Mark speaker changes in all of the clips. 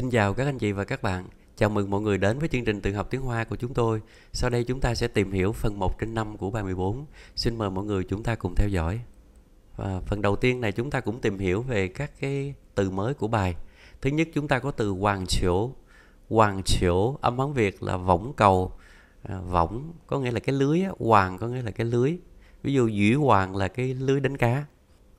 Speaker 1: Xin chào các anh chị và các bạn. Chào mừng mọi người đến với chương trình tự học tiếng Hoa của chúng tôi. Sau đây chúng ta sẽ tìm hiểu phần 1 trên 5 của bài 14. Xin mời mọi người chúng ta cùng theo dõi. Và phần đầu tiên này chúng ta cũng tìm hiểu về các cái từ mới của bài. Thứ nhất chúng ta có từ hoàng chiểu. Hoàng chiểu âm Hán Việt là võng cầu. À, võng có nghĩa là cái lưới, hoàng có nghĩa là cái lưới. Ví dụ dĩ hoàng là cái lưới đánh cá.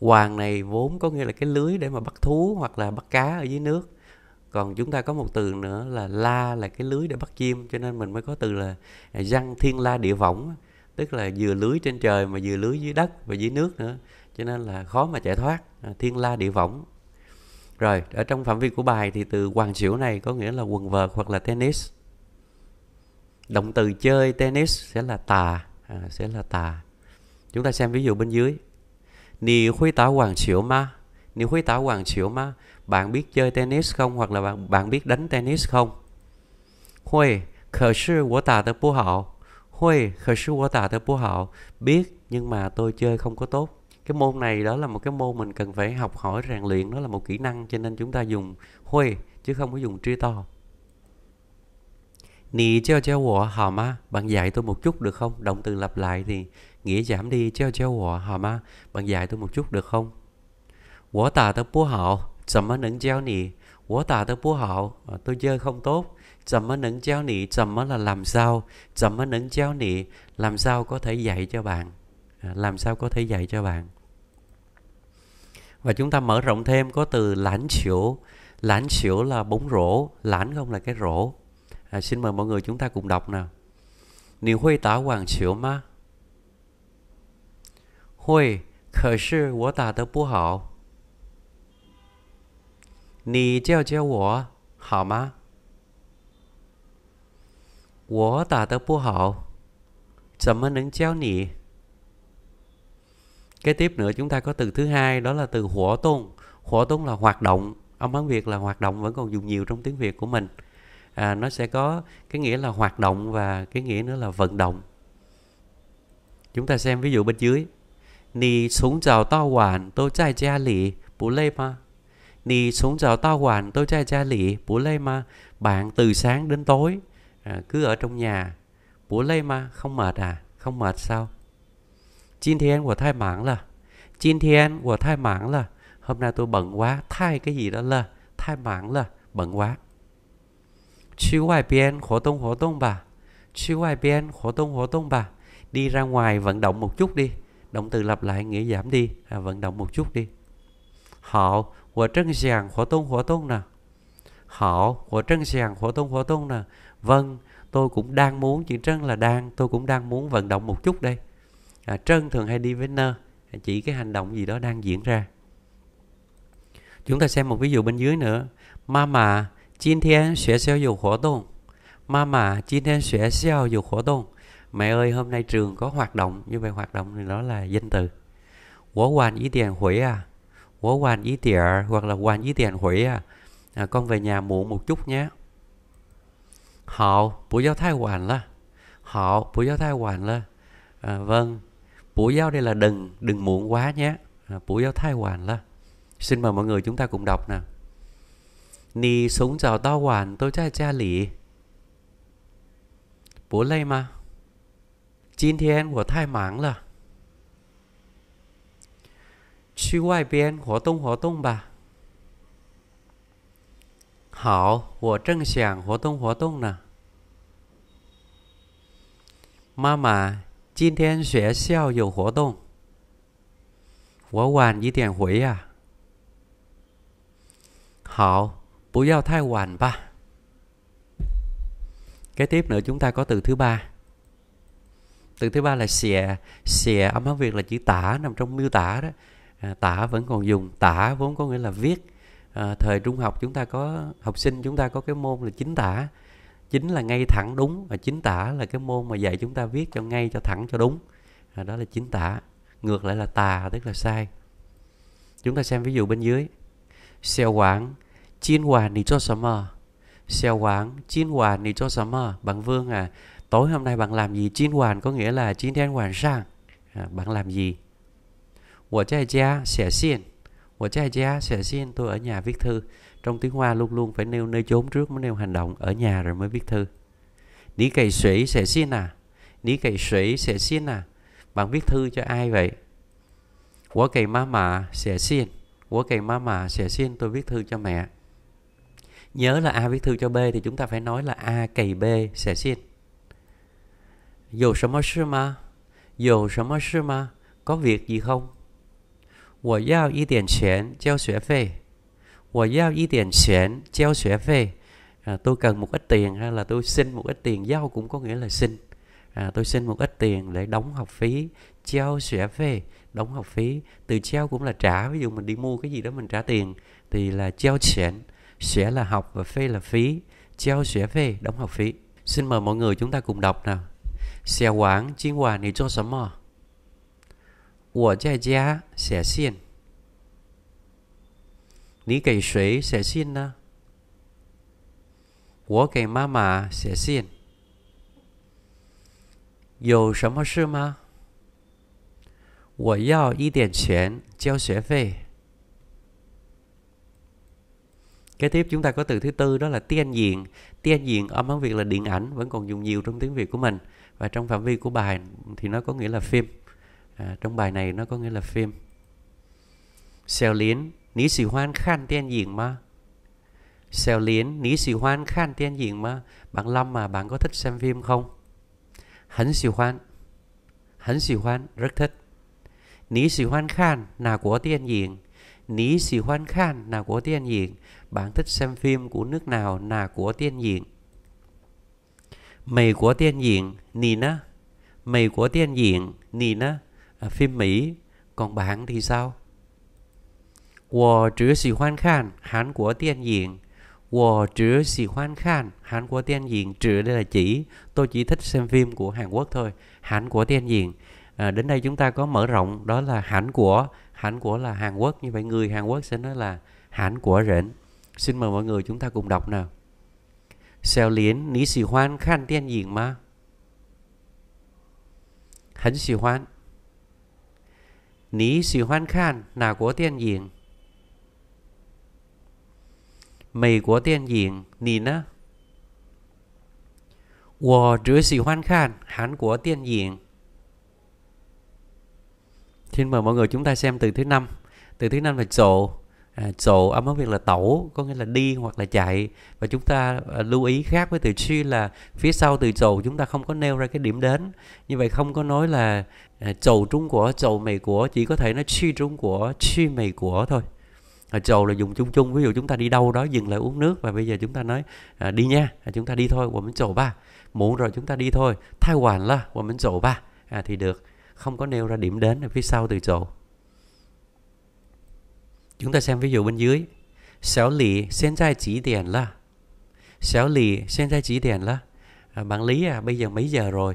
Speaker 1: Hoàng này vốn có nghĩa là cái lưới để mà bắt thú hoặc là bắt cá ở dưới nước còn chúng ta có một từ nữa là la là cái lưới để bắt chim cho nên mình mới có từ là răng thiên la địa võng tức là vừa lưới trên trời mà vừa lưới dưới đất và dưới nước nữa cho nên là khó mà chạy thoát à, thiên la địa võng rồi ở trong phạm vi của bài thì từ hoàng xỉu này có nghĩa là quần vợt hoặc là tennis động từ chơi tennis sẽ là tà à, sẽ là tà chúng ta xem ví dụ bên dưới nì huy tá hoàng xỉu ma nì huy tá hoàng xỉu ma bạn biết chơi tennis không hoặc là bạn bạn biết đánh tennis không? Hui, khờ sư của tà tớ bố hậu. Hui, khờ sư của tà tớ bố hậu. Biết nhưng mà tôi chơi không có tốt. Cái môn này đó là một cái môn mình cần phải học hỏi rèn luyện, nó là một kỹ năng cho nên chúng ta dùng hui chứ không có dùng trí to. Nì treo treo wọ hả ma Bạn dạy tôi một chút được không? Động từ lặp lại thì nghĩa giảm đi treo treo wọ hả ma Bạn dạy tôi một chút được không? Wọ tà tớ bố hậu 怎么能教你？我打得不好啊，tôi chơi ờ, không làm sao có thể dạy cho bạn? Ờ, sao có thể dạy cho bạn? Và chúng ta mở rộng thêm có từ lãnh xỉu. Lãnh xỉu là bóng rổ. Lãnh không là cái rổ. À, xin mời mọi người chúng ta cùng đọc nào. Nì huy tả hoàng xỉu ma? Huy, khởi sư của tả tớ bố hảo. 你教教我好吗？我打得不好，怎么能教你？Kế tiếp nữa chúng ta có từ thứ hai đó là từ hỏa tung. Hỏa tung là hoạt động. Âm Hán Việt là hoạt động vẫn còn dùng nhiều trong tiếng Việt của mình. À, nó sẽ có cái nghĩa là hoạt động và cái nghĩa nữa là vận động. Chúng ta xem ví dụ bên dưới. Nì xuống chào tao hoàn, tôi trai cha lì, bù lê ma. 你从早到晚都在家里 bố lê mà bạn từ sáng đến tối à, cứ ở trong nhà bố lê mà không mệt à không mệt sao Chín thiên của thai mảng là Chín thiên của thai mảng là Hôm nay tôi bận quá Thai cái gì đó là Thai mảng là Bận quá Chứ ngoài biên khổ tung khổ tung bà Chứ ngoài biên khổ tung khổ tung bà Đi ra ngoài vận động một chút đi Động từ lặp lại nghĩa giảm đi à, Vận động một chút đi 好，我正想活动活动 nè. Họ, của Trân sàng khổ tôn khổ tôn nè. Vâng, tôi cũng đang muốn, chữ Trân là đang, tôi cũng đang muốn vận động một chút đây. À, Trân thường hay đi với nơ, à, chỉ cái hành động gì đó đang diễn ra. Chúng ta xem một ví dụ bên dưới nữa. Mama, chin thiên sẽ xeo dù khổ tôn. Mama, chin thiên sẽ xeo dù khổ tôn. Mẹ ơi, hôm nay trường có hoạt động, như vậy hoạt động thì đó là danh từ. Wo hoàn ý tiền hủy à. Wo Wan Yi Tier hoặc là Wan Yi Tiền Hủy à. à. Con về nhà muộn một chút nhé. Họ, bố giáo Thái Hoàn là. Họ, bố giáo Thái Hoàn là. À, vâng, bố giáo đây là đừng, đừng muộn quá nhé. À, bố giáo Thái Hoàn là. Xin mời mọi người chúng ta cùng đọc nè. Nì sống chào tao hoàn tôi cha cha lì. Bố lây mà. Chín thiên của thai máng là. 去外边活动活动吧。好，我正想活动活动呢。妈妈，今天学校有活动，我晚一点回呀、啊。好，不要太晚吧。Kế à. tiếp nữa chúng ta có từ thứ ba. Từ thứ ba là xè, xè âm hán Việt là chữ tả nằm trong miêu tả đó. À, tả vẫn còn dùng tả vốn có nghĩa là viết à, thời trung học chúng ta có học sinh chúng ta có cái môn là chính tả chính là ngay thẳng đúng và chính tả là cái môn mà dạy chúng ta viết cho ngay cho thẳng cho đúng à, đó là chính tả ngược lại là tà tức là sai chúng ta xem ví dụ bên dưới xeo quảng chiên hòa nì cho sớm xeo quảng chín hòa nì cho sớm bạn vương à tối hôm nay bạn làm gì chiên hoàn có nghĩa là chiên đen hoàn sang à, bạn làm gì của trai gia sẽ xin Của trai sẽ xin Tôi ở nhà viết thư Trong tiếng Hoa luôn luôn phải nêu nơi chốn trước mới nêu hành động Ở nhà rồi mới viết thư Ní cày sủy sẽ xin à Ní cày sủy sẽ xin à Bạn viết thư cho ai vậy Của cày mà sẽ xin Của cày mà sẽ xin Tôi viết thư cho mẹ Nhớ là A viết thư cho B thì chúng ta phải nói là A cày B sẽ xin Dù sao mà sư mà Dù sao mà sư mà Có việc gì không 我要一点钱交学费. tôi cần một ít tiền hay là tôi xin một ít tiền giao cũng có nghĩa là xin. À, tôi xin một ít tiền để đóng học phí treo xẻ phê đóng học phí từ treo cũng là trả ví dụ mình đi mua cái gì đó mình trả tiền thì là treo xẻn sẽ là học và phê là phí treo xẻ phê đóng học phí xin mời mọi người chúng ta cùng đọc nào xe quảng chiến hòa này cho sớm mò 我在家写信。你给谁写信呢？我给妈妈写信。有什么事吗？我要一点钱交学费。Kế tiếp chúng ta có từ thứ tư đó là tiên diện. Tiên diện âm tiếng Việt là điện ảnh, vẫn còn dùng nhiều trong tiếng Việt của mình. Và trong phạm vi của bài thì nó có nghĩa là phim à, trong bài này nó có nghĩa là phim xeo liến ní sĩ hoan khan tiên diện mà xeo liến ní sĩ hoan khan tiên diện mà bạn lâm mà bạn có thích xem phim không hắn sĩ hoan hắn sĩ hoan rất thích ní sĩ hoan khan là của tiên diện ní sĩ hoan khan là của tiên diện bạn thích xem phim của nước nào là của tiên diện mày của tiên diện nì nina mày của tiên diện nì nina à, phim Mỹ còn bạn thì sao 我只喜欢看韩国电影我只喜欢看韩国电影 trừ đây là chỉ tôi chỉ thích xem phim của Hàn Quốc thôi Hàn của điện diện à, ờ, đến đây chúng ta có mở rộng đó là hãn của hãn của là Hàn Quốc như vậy người Hàn Quốc sẽ nói là hãn của rển xin mời mọi người chúng ta cùng đọc nào Xeo liến ní xì hoan khan tiên diện mà Hắn xì hoan 你喜欢看哪国电影？美国电影，你呢？我只喜欢看 Hàn Quốc Xin mời mọi người chúng ta xem từ thứ năm. Từ thứ năm là chỗ à, so âm mốc Việt là tẩu có nghĩa là đi hoặc là chạy và chúng ta à, lưu ý khác với từ suy là phía sau từ so chúng ta không có nêu ra cái điểm đến như vậy không có nói là à, so trung của so mày của chỉ có thể nói suy trung của suy mày của thôi à, trầu là dùng chung chung ví dụ chúng ta đi đâu đó dừng lại uống nước và bây giờ chúng ta nói à, đi nha à, chúng ta đi thôi của mình trầu ba muộn rồi chúng ta đi thôi thay hoàn là của mình trầu ba à, thì được không có nêu ra điểm đến ở phía sau từ trầu Chúng ta xem ví dụ bên dưới. Xiao Lý, hiện tại chỉ điểm là? Xiao Lý, hiện tại chỉ điểm là? À, bạn Lý à, bây giờ mấy giờ rồi?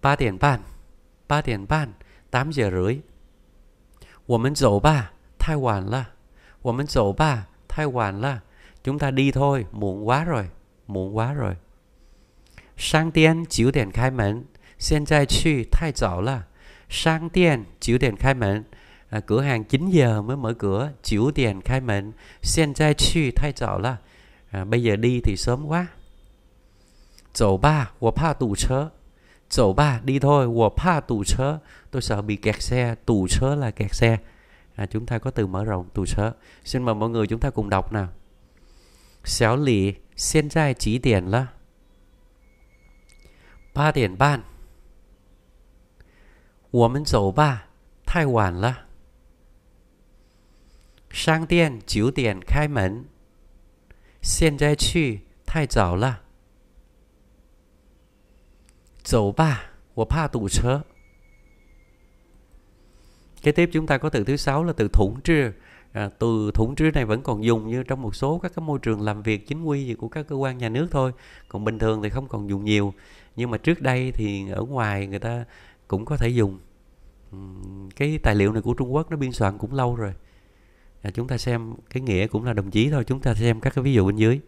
Speaker 1: 8 điểm ban. 8 điểm ban, 8 giờ rưỡi. chúng ta đi thôi, muộn quá rồi, muộn quá rồi. Sang tiên 9 điểm khai mến, hiện tại 去太早了。商店九点开门，À, cửa hàng 9 giờ mới mở cửa, chiếu tiền khai mệnh, sen trai chi thay chảo là bây giờ đi thì sớm quá. Chỗ ba, wo pa tủ chớ. Chỗ ba, đi thôi, wo pa tủ chớ. Tôi sợ bị kẹt xe, tủ chớ là kẹt xe. À, chúng ta có từ mở rộng tủ chớ. Xin mời mọi người chúng ta cùng đọc nào. Xéo lì, sen trai chỉ tiền là ba điểm ban. 我们走吧，太晚了。商店九点开门。现在去太早了。走吧，我怕堵车. Kế tiếp chúng ta có từ thứ sáu là từ thủng trư. À, từ thủng trư này vẫn còn dùng như trong một số các cái môi trường làm việc chính quy của các cơ quan nhà nước thôi. Còn bình thường thì không còn dùng nhiều. Nhưng mà trước đây thì ở ngoài người ta cũng có thể dùng. Cái tài liệu này của Trung Quốc nó biên soạn cũng lâu rồi à, chúng ta xem cái nghĩa cũng là đồng chí thôi chúng ta xem các cái ví dụ bên dưới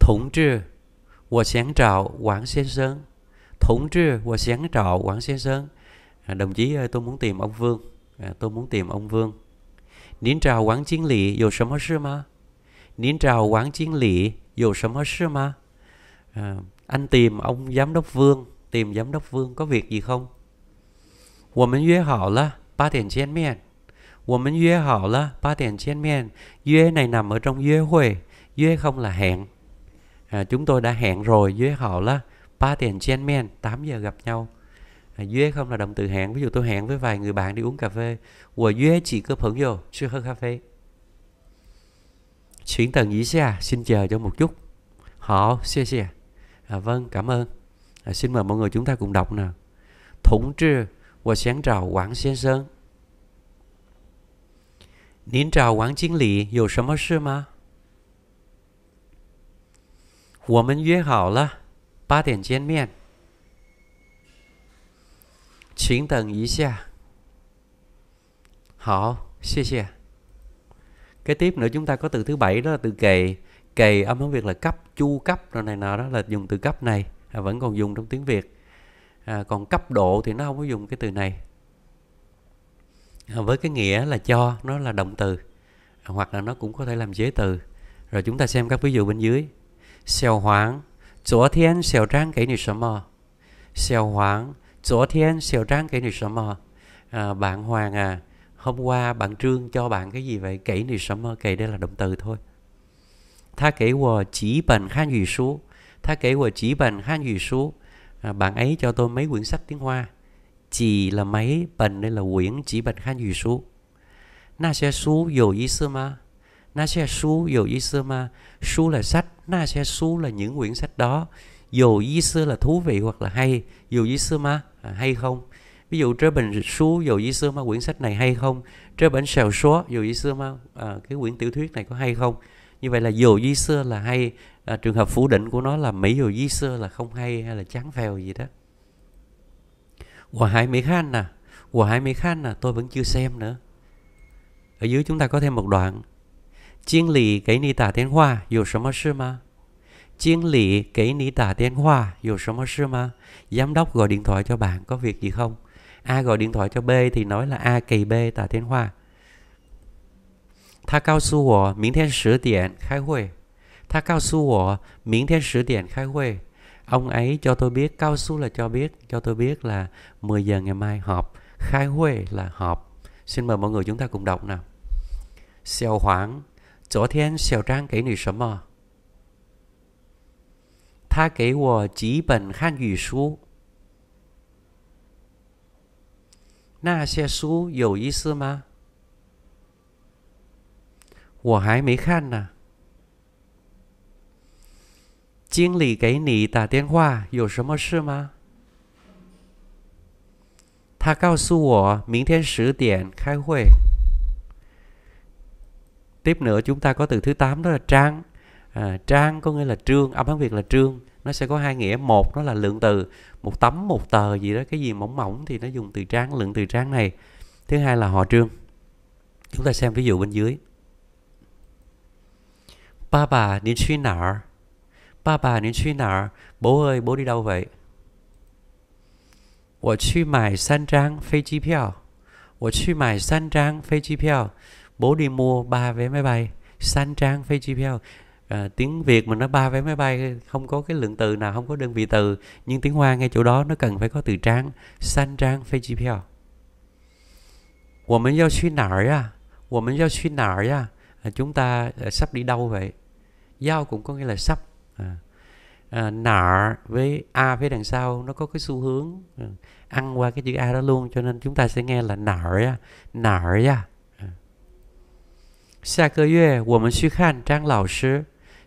Speaker 1: thủng trị của sáng trào quảng sen sơn thủng trị của sáng trào quảng sen sơn à, đồng chí ơi tôi muốn tìm ông vương à, tôi muốn tìm ông vương nín trào quảng chính lý có sớm sư mà nín trào quảng chính lý có sớm sư mà à, anh tìm ông giám đốc vương tìm giám đốc vương có việc gì không 我们约好了八点见面。我们约好了八点见面.约 này nằm ở trong 约 hội. 约 không là hẹn. chúng tôi đã hẹn rồi. 约好了 ba tiền chen men giờ gặp nhau. không là động từ hẹn. Ví dụ tôi hẹn với vài người bạn đi uống cà phê. Của chỉ có phẫn vô, chưa 喝 cà phê. Chuyển tầng ý xe, xin chờ cho một chút. Họ, xe xe. À, vâng, cảm ơn. À, xin mời mọi người chúng ta cùng đọc nào. Thủng trư, của sáng trào Quảng Xen Sơn. 您找王经理有什么事吗？我们约好了，八点见面。请等一下。好,谢谢. tiếp nữa chúng ta có từ thứ bảy đó là từ kề. Kề âm hưởng Việt là cấp, chu cấp rồi này nọ đó là dùng từ cấp này. À, vẫn còn dùng trong tiếng Việt. À, còn cấp độ thì nó không có dùng cái từ này À, với cái nghĩa là cho nó là động từ à, hoặc là nó cũng có thể làm giới từ rồi chúng ta xem các ví dụ bên dưới xiao hoàng chỗ thiên xiao trang kể nị sớm mơ xiao hoàng chỗ thiên xiao trang kể nị sớm mơ à, bạn hoàng à hôm qua bạn trương cho bạn cái gì vậy kể nị sớm mơ kể đây là động từ thôi tha kể của chỉ bằng khan dụ số tha kể của chỉ bằng khan dụ số à, bạn ấy cho tôi mấy quyển sách tiếng hoa chỉ là máy bần là quyển chỉ bật là sách na là những quyển sách đó dầu ý sơ là thú vị hoặc là hay dầu ý sơ ma à, hay không ví dụ trên bình su dầu ý xưa mà quyển sách này hay không trên bản sèo số dầu ý xưa mà à, cái quyển tiểu thuyết này có hay không như vậy là dầu di xưa là hay à, trường hợp phủ định của nó là mỹ dầu di xưa là không hay hay là chán phèo gì đó Ủa hai mấy khăn nè, à? của hai mấy khăn nè, à? Tôi vẫn chưa xem nữa Ở dưới chúng ta có thêm một đoạn Chiên lì cái ni tả Thiên hoa Dù sớm mà sư mà Chiên lì cái ni tả Thiên hoa Dù sớm mà sư mà Giám đốc gọi điện thoại cho bạn Có việc gì không A gọi điện thoại cho B thì nói là A kỳ B tả Thiên hoa Tha Tha cao cao thiên thiên tiện, tiện, khai khai huệ. huệ. Ông ấy cho tôi biết, Cao Su là cho biết, cho tôi biết là 10 giờ ngày mai họp, khai huê là họp. Xin mời mọi người chúng ta cùng đọc nào. thiên Trang kể Xiao Hoàng, 昨天小张给你什么？他给我几本汉语书。那些书有意思吗？我还没看呢。经理给你打电话，有什么事吗？他告诉我明天十点开会. Tiếp nữa chúng ta có từ thứ 8 đó là trang. À, trang có nghĩa là trương, âm Hán Việt là trương. Nó sẽ có hai nghĩa. Một nó là lượng từ, một tấm, một tờ gì đó, cái gì mỏng mỏng thì nó dùng từ trang, lượng từ trang này. Thứ hai là họ trương. Chúng ta xem ví dụ bên dưới. Ba bà, đến suy nợ. 爸爸，你去哪儿？Bố ơi, bố đi đâu vậy? 我去买三张飞机票。我去买三张飞机票。Bố đi mua ba vé máy bay. San trang phi chi pheo. À, tiếng Việt mình nó ba vé máy bay không có cái lượng từ nào không có đơn vị từ nhưng tiếng Hoa ngay chỗ đó nó cần phải có từ trang san trang phi chi pheo. Của mình giao suy nở à? Của mình giao suy nở à? Ờ, chúng ta ờ, sắp đi đâu vậy? Giao cũng có nghĩa là sắp À. à, nợ với a phía đằng sau nó có cái xu hướng ừ, ăn qua cái chữ a đó luôn cho nên chúng ta sẽ nghe là nợ á nợ á à. Xa cơ yue, mình suy khan trang lão sư.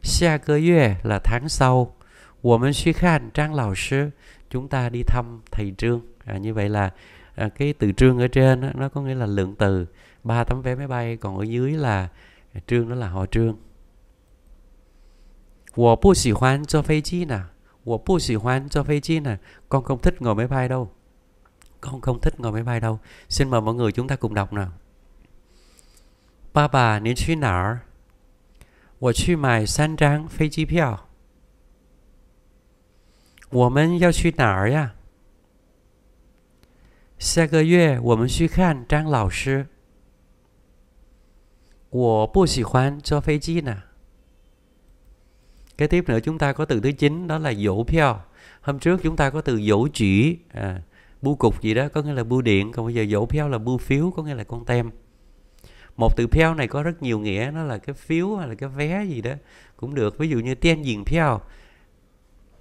Speaker 1: Xa cơ yue là tháng sau. mình suy khan trang lão sư. Chúng ta đi thăm thầy Trương. À, như vậy là à, cái từ Trương ở trên đó, nó có nghĩa là lượng từ. ba tấm vé máy bay, còn ở dưới là Trương đó là họ Trương. 我不喜欢坐飞机呢，我不喜欢坐飞机呢。con không thích ngồi máy bay đâu，con không thích ngồi máy bay đâu。xin mời mọi người chúng ta cùng đọc nào。爸爸，您去哪儿？我去买三张飞机票。我们要去哪儿呀？下个月我们去看张老师。我不喜欢坐飞机呢。cái tiếp nữa chúng ta có từ thứ chín đó là dỗ piao hôm trước chúng ta có từ dỗ chỉ à, bu cục gì đó có nghĩa là bu điện còn bây giờ dỗ piao là bu phiếu có nghĩa là con tem một từ piao này có rất nhiều nghĩa nó là cái phiếu hay là cái vé gì đó cũng được ví dụ như tiên diện piao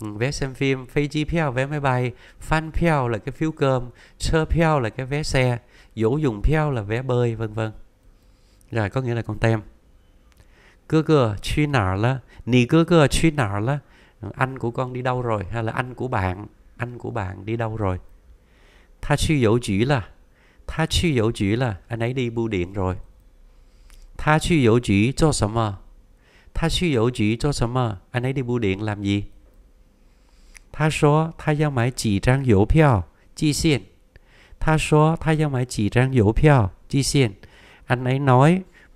Speaker 1: ừ, vé xem phim phê chi piao vé máy bay fan piao là cái phiếu cơm sơ piao là cái vé xe dỗ dùng piao là vé bơi vân vân rồi có nghĩa là con tem 哥哥去哪儿了 nì cơ cơ 去哪儿了 anh của con đi đâu rồi hay là anh của bạn anh của bạn đi đâu rồi tha chi dẫu chỉ là tha chi dẫu chỉ là anh ấy đi bưu điện rồi tha chi dẫu chỉ cho sầm mà tha chi dẫu chỉ cho sầm mà anh ấy đi bưu điện làm gì tha số tha giao mãi chỉ trang dấu phiếu chi xiên tha số tha giao mãi chỉ trang dấu phiếu chi xiên anh ấy nói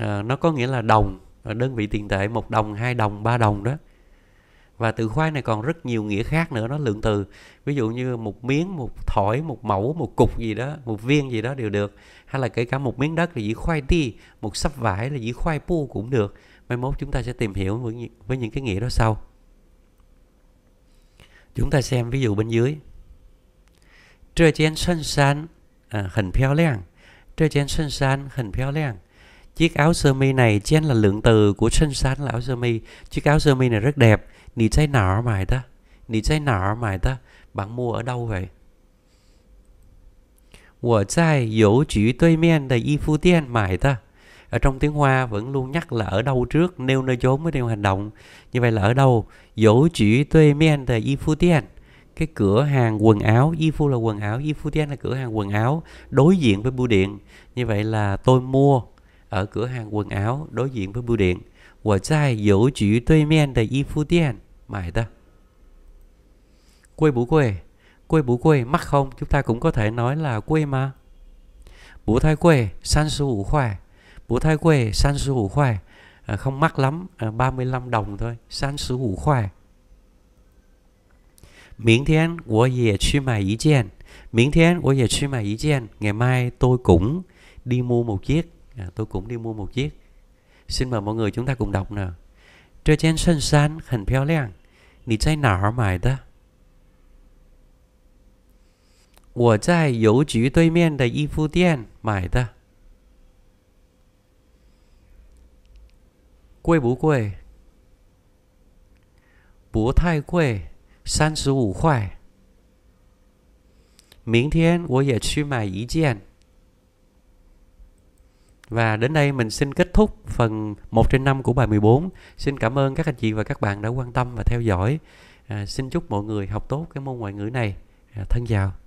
Speaker 1: à, nó có nghĩa là đồng đơn vị tiền tệ một đồng hai đồng ba đồng đó và từ khoái này còn rất nhiều nghĩa khác nữa nó lượng từ ví dụ như một miếng một thỏi một mẫu một cục gì đó một viên gì đó đều được hay là kể cả một miếng đất là dĩ khoai ti một sắp vải là dĩ khoai pu cũng được mai mốt chúng ta sẽ tìm hiểu với, với những cái nghĩa đó sau chúng ta xem ví dụ bên dưới trơ chén sân san à, hình phiêu liang trơ chén sân san hình phiêu liang chiếc áo sơ mi này chính là lượng từ của sinh sản là áo sơ mi chiếc áo sơ mi này rất đẹp nì trái nọ mày ta nì trái nọ mày ta bạn mua ở đâu vậy 我在邮局对面的衣服店买的。Ở trong tiếng Hoa vẫn luôn nhắc là ở đâu trước, nêu nơi chốn mới nêu hành động. Như vậy là ở đâu? Dỗ chỉ tuê men de y phu tian. Cái cửa hàng quần áo, y phu là quần áo, y phu tian là cửa hàng quần áo, đối diện với bưu điện. Như vậy là tôi mua ở cửa hàng quần áo đối diện với bưu điện. Tôi tại dấu chủ đối 面的衣服店买的. Quê bú quê, quê bú quê mắc không? Chúng ta cũng có thể nói là quê mà. Bú thái quê, 35 khoai. Bú thái quê, 35 khoai. À, không mắc lắm, à, 35 đồng thôi. Miễn miễn 35 khoai. ngày mai tôi cũng đi mua một chiếc. 我在邮局对面的衣服店买的，贵不贵？不太贵，三十五块。明天我也去买一件。Và đến đây mình xin kết thúc phần 1 trên 5 của bài 14. Xin cảm ơn các anh chị và các bạn đã quan tâm và theo dõi. À, xin chúc mọi người học tốt cái môn ngoại ngữ này. À, thân chào.